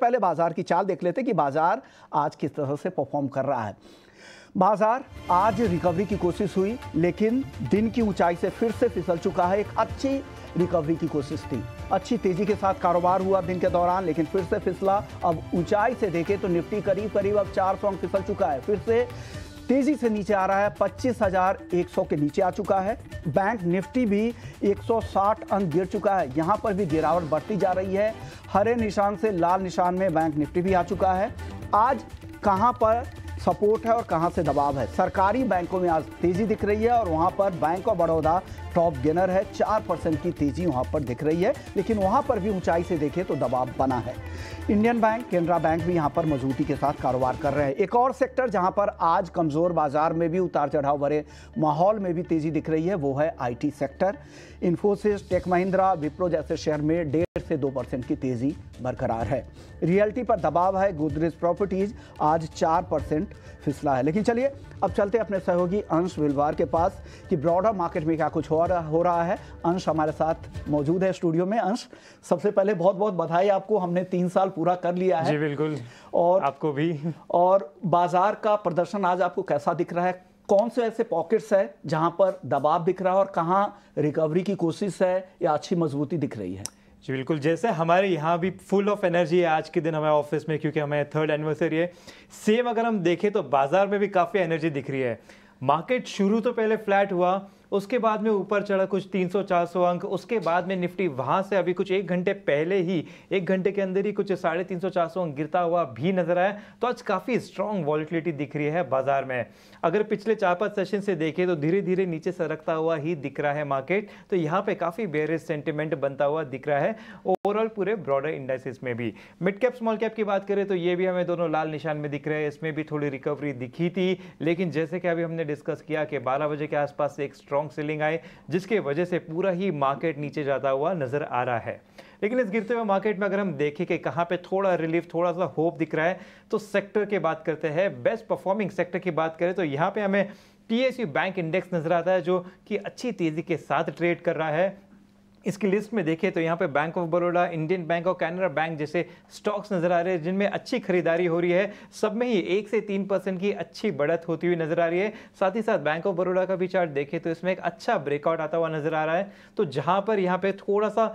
पहले बाजार की चाल देख लेते कि बाजार आज किस तरह से परफॉर्म कर रहा है बाजार आज रिकवरी की कोशिश हुई लेकिन दिन की ऊंचाई से फिर से फिसल चुका है एक अच्छी रिकवरी की कोशिश थी अच्छी तेजी के साथ कारोबार हुआ दिन के दौरान लेकिन फिर से फिसला अब ऊंचाई से देखें तो निफ्टी करीब करीब अब चार सौ फिसल चुका है फिर से तेजी से नीचे आ रहा है 25,100 के नीचे आ चुका है बैंक निफ्टी भी 160 अंक गिर चुका है यहाँ पर भी गिरावट बढ़ती जा रही है हरे निशान से लाल निशान में बैंक निफ्टी भी आ चुका है आज कहाँ पर सपोर्ट है और कहां से दबाव है सरकारी बैंकों में आज तेजी दिख रही है और वहां पर Bank of Baroda top gainer है चार परसेंट की तेजी वहां पर दिख रही है लेकिन वहां पर भी ऊंचाई से देखें तो दबाव बना है इंडियन बैंक केनरा बैंक भी यहां पर मजबूती के साथ कारोबार कर रहे हैं एक और सेक्टर जहां पर आज कमजोर बाजार में भी उतार चढ़ाव भरे माहौल में भी तेजी दिख रही है वो है आई सेक्टर इन्फोसिस टेक महिंद्रा विप्रो जैसे शेयर में डेढ़ से दो परसेंट की तेजी बरकरार है रियल्टी पर दबाव है गोदरेज प्रॉपर्टीज आज चार परसेंट फिसला है लेकिन चलिए अब चलते अपने सहयोगी अंश भिलवार के पास कि ब्रॉडर मार्केट में क्या कुछ हो रहा हो रहा है अंश हमारे साथ मौजूद है स्टूडियो में अंश सबसे पहले बहुत बहुत बधाई आपको हमने तीन साल पूरा कर लिया है जी बिल्कुल और आपको भी और बाजार का प्रदर्शन आज आपको कैसा दिख रहा है कौन से ऐसे पॉकेट्स है जहाँ पर दबाव दिख रहा है और कहाँ रिकवरी की कोशिश है या अच्छी मजबूती दिख रही है जी बिल्कुल जैसे हमारे यहाँ भी फुल ऑफ एनर्जी है आज के दिन हमारे ऑफिस में क्योंकि हमें थर्ड एनिवर्सरी है सेम अगर हम देखें तो बाज़ार में भी काफ़ी एनर्जी दिख रही है मार्केट शुरू तो पहले फ्लैट हुआ उसके बाद में ऊपर चढ़ा कुछ 300-400 अंक उसके बाद में निफ्टी वहाँ से अभी कुछ एक घंटे पहले ही एक घंटे के अंदर ही कुछ साढ़े तीन अंक गिरता हुआ भी नजर आया तो आज काफ़ी स्ट्रॉन्ग वॉलिटिलिटी दिख रही है बाजार में अगर पिछले चार पाँच सेशन से देखें तो धीरे धीरे नीचे सरकता हुआ ही दिख रहा है मार्केट तो यहाँ पे काफ़ी बेरिस सेंटिमेंट बनता हुआ दिख रहा है ओवरऑल पूरे ब्रॉडर इंडस्ट्रीज में भी मिड कैप स्मॉल कैप की बात करें तो ये भी हमें दोनों लाल निशान में दिख रहे हैं इसमें भी थोड़ी रिकवरी दिखी थी लेकिन जैसे कि अभी हमने डिस्कस किया कि बारह बजे के आसपास एक स्ट्रॉन्ग स्ट्रॉन्ग सेलिंग आए जिसके वजह से पूरा ही मार्केट नीचे जाता हुआ नज़र आ रहा है लेकिन इस गिरते हुए मार्केट में अगर हम देखें कि कहाँ पे थोड़ा रिलीफ थोड़ा सा होप दिख रहा है तो सेक्टर की बात करते हैं बेस्ट परफॉर्मिंग सेक्टर की बात करें तो यहाँ पे हमें पी बैंक इंडेक्स नज़र आता है जो कि अच्छी तेज़ी के साथ ट्रेड कर रहा है इसकी लिस्ट में देखें तो यहाँ पे Bank of Baroda Indian Bank और कैनरा बैंक जैसे स्टॉक्स नज़र आ रहे हैं जिनमें अच्छी खरीदारी हो रही है सब में ही एक से तीन परसेंट की अच्छी बढ़त होती हुई नज़र आ रही है साथ ही साथ बैंक ऑफ बड़ौदा का भी चार्ट देखें तो इसमें एक अच्छा ब्रेकआउट आता हुआ नज़र आ रहा है तो जहाँ पर यहाँ पर थोड़ा सा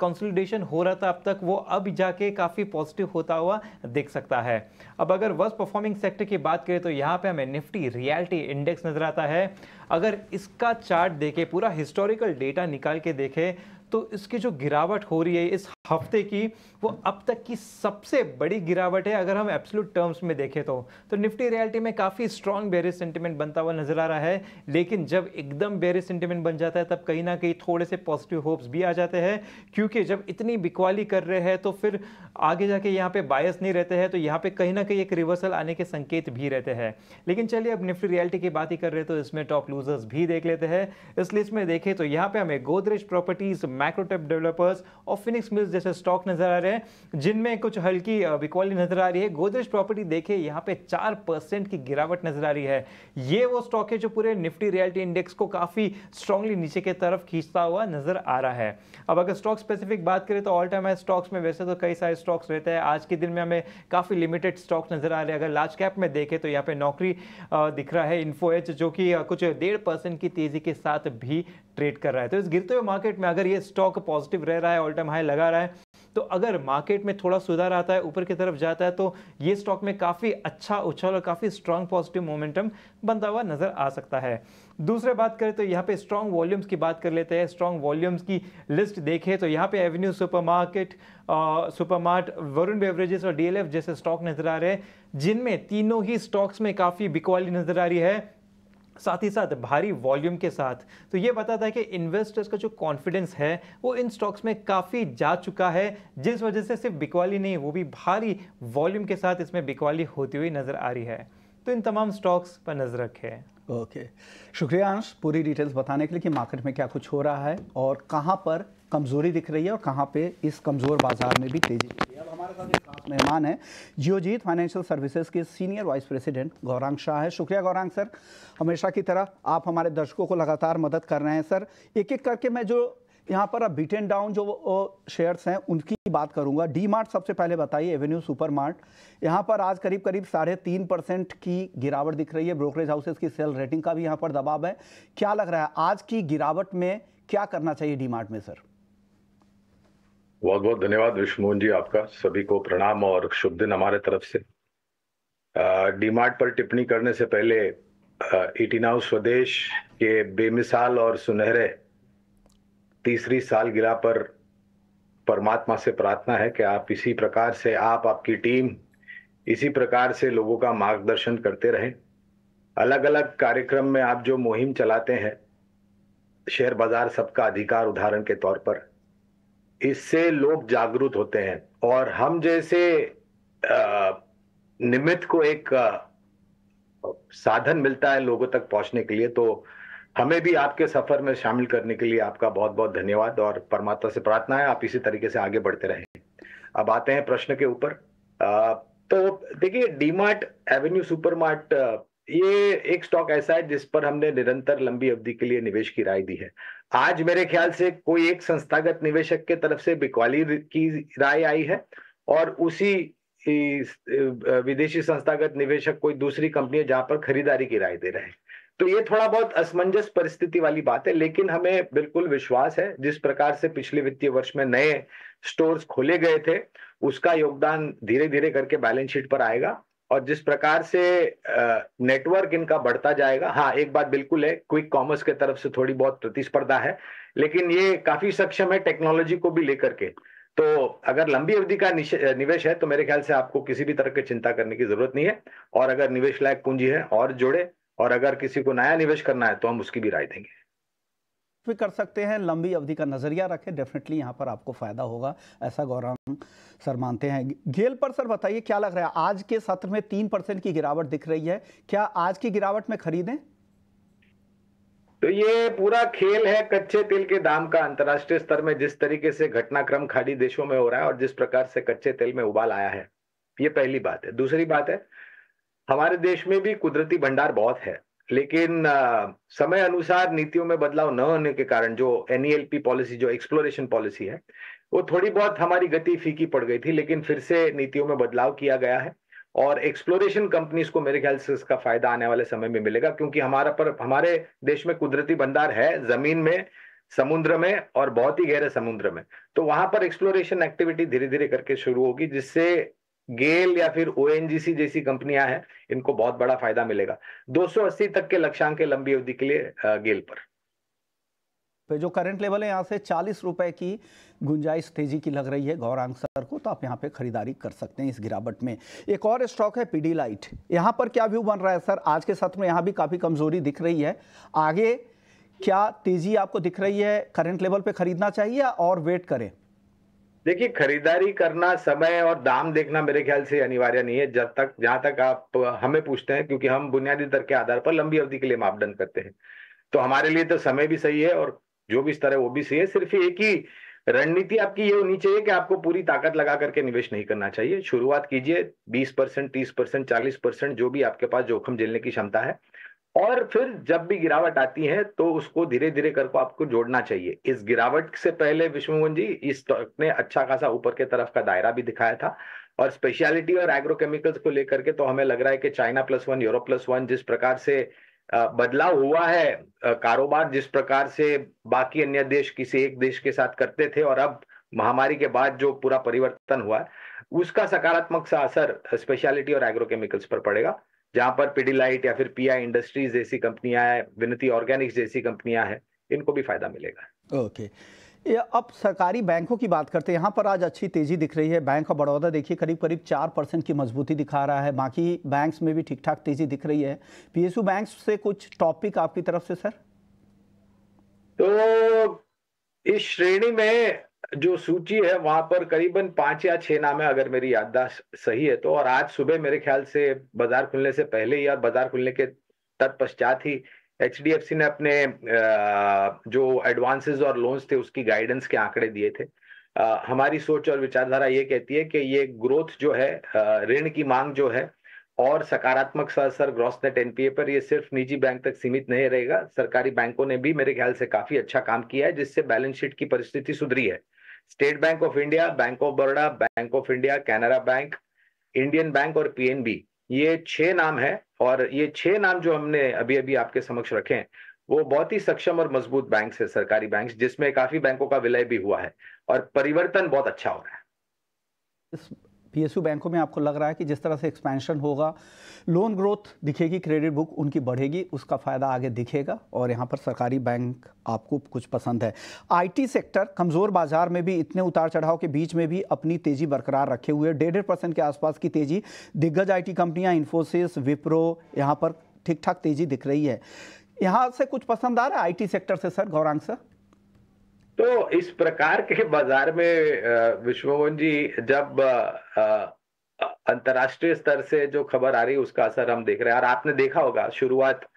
कंसल्टेशन हो रहा था अब तक वो अब जाके काफ़ी पॉजिटिव होता हुआ देख सकता है अब अगर वर्स्ट परफॉर्मिंग सेक्टर की बात करें तो यहाँ पर हमें निफ्टी रियलिटी इंडेक्स नज़र आता है अगर इसका चार्ट देखें पूरा हिस्टोरिकल डेटा निकाल के देखें तो इसकी जो गिरावट हो रही है इस हफ्ते की वो अब तक की सबसे बड़ी गिरावट है अगर हम एब्सोलूट टर्म्स में देखें तो तो निफ्टी रियलिटी में काफ़ी स्ट्रॉन्ग बेरिस सेंटीमेंट बनता हुआ नजर आ रहा है लेकिन जब एकदम बेरिस सेंटिमेंट बन जाता है तब कहीं ना कहीं थोड़े से पॉजिटिव होप्स भी आ जाते हैं क्योंकि जब इतनी बिकवाली कर रहे हैं तो फिर आगे जाके यहाँ पे बायस नहीं रहते हैं तो यहाँ पे कहीं ना कहीं एक रिवर्सल आने के संकेत भी रहते हैं लेकिन चलिए अब निफ्टी रियलिटी की बात ही कर रहे तो इसमें टॉप लूजर्स भी देख लेते हैं इस लिस्ट में देखें तो यहाँ पे हमें गोदरेज प्रॉपर्टीज मैक्रोटेप डेवलपर्स और फिनिक्स मिल्स जैसे स्टॉक नजर आ रहे हैं जिनमें कुछ हल्की बिकवाली नजर आ रही है गोदरेज प्रॉपर्टी देखिए यहाँ पे चार परसेंट की गिरावट नजर आ रही है ये वो स्टॉक है जो पूरे निफ्टी रियलिटी इंडेक्स को काफी स्ट्रांगली नीचे की तरफ खींचता हुआ नजर आ रहा है अब अगर स्टॉक स्पेसिफिक बात करें तो ऑल टाइम हाई स्टॉक्स में वैसे तो कई सारे स्टॉक्स रहते हैं आज के दिन में हमें काफी लिमिटेड स्टॉक्स नजर आ रहे हैं अगर लार्ज कैप में देखें तो यहाँ पे नौकरी दिख रहा है इन्फो एच जो कि कुछ डेढ़ परसेंट की तेजी के साथ भी ट्रेड कर रहा है तो इस गिरते हुए मार्केट में अगर ये स्टॉक पॉजिटिव रह रहा है ऑल टाइम हाई लगा रहा है तो अगर मार्केट में थोड़ा सुधार आता है ऊपर की तरफ जाता है तो ये स्टॉक में काफ़ी अच्छा उछल और काफ़ी स्ट्रांग पॉजिटिव मोमेंटम बनता हुआ नज़र आ सकता है दूसरे बात करें तो यहाँ पे स्ट्रॉन्ग वॉल्यूम्स की बात कर लेते हैं स्ट्रॉन्ग वॉल्यूम्स की लिस्ट देखें तो यहाँ पे Avenue supermarket supermart Varun beverages और डीएलएफ जैसे स्टॉक नज़र आ रहे हैं जिनमें तीनों ही स्टॉक्स में काफ़ी बिकवाली नज़र आ रही है साथ ही साथ भारी वॉल्यूम के साथ तो ये बताता है कि इन्वेस्टर्स का जो कॉन्फिडेंस है वो इन स्टॉक्स में काफ़ी जा चुका है जिस वजह से सिर्फ बिकवाली नहीं वो भी भारी वॉल्यूम के साथ इसमें बिकवाली होती हुई नज़र आ रही है तो इन तमाम स्टॉक्स पर नज़र रखें ओके शुक्रिया अंश पूरी डिटेल्स बताने के लिए कि मार्केट में क्या कुछ हो रहा है और कहाँ पर कमज़ोरी दिख रही है और कहाँ पे इस कमज़ोर बाज़ार में भी तेज़ी दिख रही है हमारे साथ एक खास मेहमान है जियोजीत फाइनेंशियल सर्विसेज के senior vice president Gaurang Shah है शुक्रिया गौरांग सर हमेशा की तरह आप हमारे दर्शकों को लगातार मदद कर रहे हैं सर एक एक करके मैं जो यहाँ पर अब बीट एंड डाउन जो शेयर्स हैं उनकी बात करूँगा डी मार्ट सबसे पहले बताइए एवेन्यू सुपर मार्ट यहाँ पर आज करीब करीब साढ़े तीन परसेंट की गिरावट दिख रही है ब्रोकरेज हाउसेज की सेल रेटिंग का भी यहाँ पर दबाव है क्या लग रहा है आज की गिरावट में क्या करना चाहिए डी मार्ट में सर बहुत बहुत धन्यवाद विष्णुमोहन जी आपका सभी को प्रणाम और शुभ दिन हमारे तरफ से डीमार्ट पर टिप्पणी करने से पहले इटिनाउ स्वदेश के बेमिसाल और सुनहरे तीसरी गिरा पर परमात्मा से प्रार्थना है कि आप इसी प्रकार से आप आपकी टीम इसी प्रकार से लोगों का मार्गदर्शन करते रहें अलग अलग कार्यक्रम में आप जो मुहिम चलाते हैं शेयर बाजार सबका अधिकार उदाहरण के तौर पर इससे लोग जागरूक होते हैं और हम जैसे निमित्त को एक साधन मिलता है लोगों तक पहुंचने के लिए तो हमें भी आपके सफर में शामिल करने के लिए आपका बहुत बहुत धन्यवाद और परमात्मा से प्रार्थना है आप इसी तरीके से आगे बढ़ते रहें अब आते हैं प्रश्न के ऊपर तो देखिए डीमार्ट एवेन्यू सुपरमार्ट ये एक स्टॉक ऐसा है जिस पर हमने निरंतर लंबी अवधि के लिए निवेश की राय दी है आज मेरे ख्याल से कोई एक संस्थागत निवेशक के तरफ से बिकवाली की राय आई है और उसी विदेशी संस्थागत निवेशक कोई दूसरी कंपनी है जहां पर खरीदारी की राय दे रहे हैं तो ये थोड़ा बहुत असमंजस परिस्थिति वाली बात है लेकिन हमें बिल्कुल विश्वास है जिस प्रकार से पिछले वित्तीय वर्ष में नए स्टोर्स खोले गए थे उसका योगदान धीरे धीरे करके बैलेंस शीट पर आएगा और जिस प्रकार से नेटवर्क इनका बढ़ता जाएगा हाँ एक बात बिल्कुल है क्विक कॉमर्स के तरफ से थोड़ी बहुत प्रतिस्पर्धा है लेकिन ये काफी सक्षम है टेक्नोलॉजी को भी लेकर के तो अगर लंबी अवधि का निवेश है तो मेरे ख्याल से आपको किसी भी तरह की चिंता करने की जरूरत नहीं है और अगर निवेश लायक पूंजी है और जोड़े और अगर किसी को नया निवेश करना है तो हम उसकी भी राय देंगे भी कर सकते हैं लंबी अवधि का नजरिया रखें डेफिनेटली यहाँ पर आपको फायदा होगा ऐसा गौरव सर मानते हैं गेल पर सर बताइए क्या लग रहा है आज के सत्र में तीन परसेंट की गिरावट दिख रही है क्या आज की गिरावट में खरीदें तो ये पूरा खेल है कच्चे तेल के दाम का अंतर्राष्ट्रीय स्तर में जिस तरीके से घटनाक्रम खाड़ी देशों में हो रहा है और जिस प्रकार से कच्चे तेल में उबाल आया है ये पहली बात है दूसरी बात है हमारे देश में भी कुदरती भंडार बहुत है लेकिन समय अनुसार नीतियों में बदलाव न होने के कारण जो एनईएलपी पॉलिसी e जो एक्सप्लोरेशन पॉलिसी है वो थोड़ी बहुत हमारी गति फीकी पड़ गई थी लेकिन फिर से नीतियों में बदलाव किया गया है और एक्सप्लोरेशन कंपनीज को मेरे ख्याल से इसका फायदा आने वाले समय में मिलेगा क्योंकि हमारा पर हमारे देश में कुदरती भंडार है जमीन में समुद्र में और बहुत ही गहरे समुद्र में तो वहां पर एक्सप्लोरेशन एक्टिविटी धीरे धीरे करके शुरू होगी जिससे गेल या फिर ओ जैसी कंपनियां हैं इनको बहुत बड़ा फायदा मिलेगा 280 तक के लक्ष्यांक के लंबी अवधि के लिए गेल पर तो जो करंट लेवल है यहाँ से चालीस रुपए की गुंजाइश तेजी की लग रही है गौरांग सर को तो आप यहाँ पे खरीदारी कर सकते हैं इस गिरावट में एक और स्टॉक है पीडी लाइट यहाँ पर क्या व्यू बन रहा है सर आज के सत्र में यहाँ भी काफ़ी कमजोरी दिख रही है आगे क्या तेजी आपको दिख रही है करंट लेवल पे खरीदना चाहिए और वेट करें देखिए खरीदारी करना समय और दाम देखना मेरे ख्याल से अनिवार्य नहीं है जब तक जहां तक आप हमें पूछते हैं क्योंकि हम बुनियादी दर के आधार पर लंबी अवधि के लिए मापदंड करते हैं तो हमारे लिए तो समय भी सही है और जो भी स्तर है वो भी सही है सिर्फ एक ही रणनीति आपकी ये होनी चाहिए कि आपको पूरी ताकत लगा करके निवेश नहीं करना चाहिए शुरुआत कीजिए बीस परसेंट तीस परसेंट चालीस परसेंट जो भी आपके पास जोखिम झेलने की क्षमता है और फिर जब भी गिरावट आती है तो उसको धीरे धीरे करके आपको जोड़ना चाहिए इस गिरावट से पहले विष्णुमोहन जी इस स्टॉक ने अच्छा खासा ऊपर के तरफ का दायरा भी दिखाया था और स्पेशलिटी और एग्रोकेमिकल्स को लेकर के तो हमें लग रहा है कि China plus one Europe plus one जिस प्रकार से बदलाव हुआ है कारोबार जिस प्रकार से बाकी अन्य देश किसी एक देश के साथ करते थे और अब महामारी के बाद जो पूरा परिवर्तन हुआ है उसका सकारात्मक सा असर स्पेशलिटी और एग्रोकेमिकल्स पर पड़ेगा जहां पर पिडीलाइट या फिर पीआई इंडस्ट्रीज जैसी कंपनियां हैं विनती ऑर्गेनिक्स जैसी कंपनियां हैं इनको भी फायदा मिलेगा ओके ये अब सरकारी बैंकों की बात करते हैं यहाँ पर आज अच्छी तेज़ी दिख रही है बैंक ऑफ बड़ौदा देखिए करीब करीब चार परसेंट की मजबूती दिखा रहा है बाकी बैंक्स में भी ठीक ठाक तेज़ी दिख रही है पी बैंक से कुछ टॉपिक आपकी तरफ से सर तो इस श्रेणी में जो सूची है वहां पर करीबन पांच या छह नाम है अगर मेरी याददाश्त सही है तो और आज सुबह मेरे ख्याल से बाजार खुलने से पहले ही और बाजार खुलने के तत्पश्चात ही एच ने अपने जो एडवांसेस और लोन्स थे उसकी गाइडेंस के आंकड़े दिए थे हमारी सोच और विचारधारा ये कहती है कि ये ग्रोथ जो है ऋण की मांग जो है और सकारात्मक असर ग्रॉस नेट एनपीए पर ये सिर्फ निजी बैंक तक सीमित नहीं रहेगा सरकारी बैंकों ने भी मेरे ख्याल से काफी अच्छा काम किया है जिससे बैलेंस शीट की परिस्थिति सुधरी है State Bank of India Bank of Baroda Bank of India Canara Bank Indian Bank और पीएनबी ये छह नाम है और ये छह नाम जो हमने अभी अभी आपके समक्ष रखे हैं वो बहुत ही सक्षम और मजबूत बैंक है सरकारी बैंक जिसमें काफी बैंकों का विलय भी हुआ है और परिवर्तन बहुत अच्छा हो रहा है पीएसयू बैंकों में आपको लग रहा है कि जिस तरह से एक्सपेंशन होगा लोन ग्रोथ दिखेगी क्रेडिट बुक उनकी बढ़ेगी उसका फ़ायदा आगे दिखेगा और यहाँ पर सरकारी बैंक आपको कुछ पसंद है आईटी सेक्टर कमज़ोर बाजार में भी इतने उतार चढ़ाव के बीच में भी अपनी तेज़ी बरकरार रखे हुए डेढ़ डेढ़ परसेंट के आसपास की तेज़ी दिग्गज टी कंपनियाँ इन्फोसिस विप्रो यहाँ पर ठीक ठाक तेज़ी दिख रही है यहाँ से कुछ पसंद आ रहा है आई सेक्टर से सर गौरांग सर तो इस प्रकार के बाजार में विश्वमोहन जी जब अंतर्राष्ट्रीय स्तर से जो खबर आ रही है उसका असर हम देख रहे हैं और आपने देखा होगा शुरुआत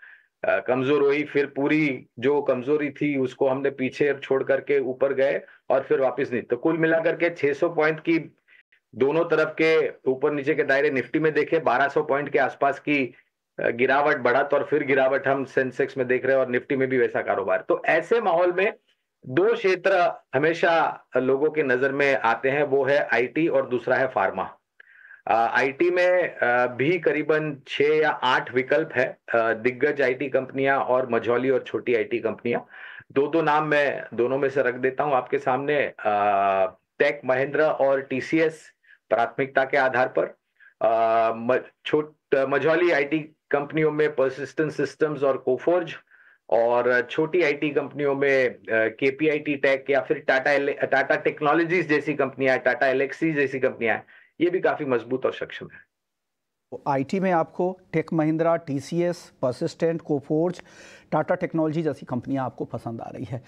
कमजोर हुई फिर पूरी जो कमजोरी थी उसको हमने पीछे छोड़ करके ऊपर गए और फिर वापस नहीं तो कुल मिलाकर के 600 पॉइंट की दोनों तरफ के ऊपर नीचे के दायरे निफ्टी में देखे 1200 पॉइंट के आसपास की गिरावट बढ़ा तो और फिर गिरावट हम सेंसेक्स में देख रहे हैं और निफ्टी में भी वैसा कारोबार तो ऐसे माहौल में दो क्षेत्र हमेशा लोगों की नजर में आते हैं वो है आईटी और दूसरा है फार्मा आईटी में भी करीबन छः या आठ विकल्प है दिग्गज आईटी कंपनियां और मझौली और छोटी आईटी कंपनियां दो दो नाम मैं दोनों में से रख देता हूं आपके सामने टेक महेंद्र और टीसीएस प्राथमिकता के आधार पर छोट मझौली आईटी कंपनियों में परसिस्टेंट सिस्टम्स और कोफोर्ज और छोटी आईटी कंपनियों में के पी आई टी टेक या फिर टाटा टाटा टेक्नोलॉजीज जैसी कंपनियां टाटा एलेक्सी जैसी कंपनियां ये भी काफ़ी मजबूत और सक्षम है आईटी तो में आपको Tech Mahindra TCS Persistent Coforge Tata technology जैसी कंपनियां आपको पसंद आ रही है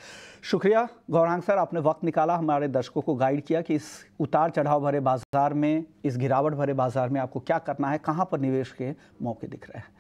शुक्रिया गौरांग सर आपने वक्त निकाला हमारे दर्शकों को गाइड किया कि इस उतार चढ़ाव भरे बाजार में इस गिरावट भरे बाजार में आपको क्या करना है कहां पर निवेश के मौके दिख रहे हैं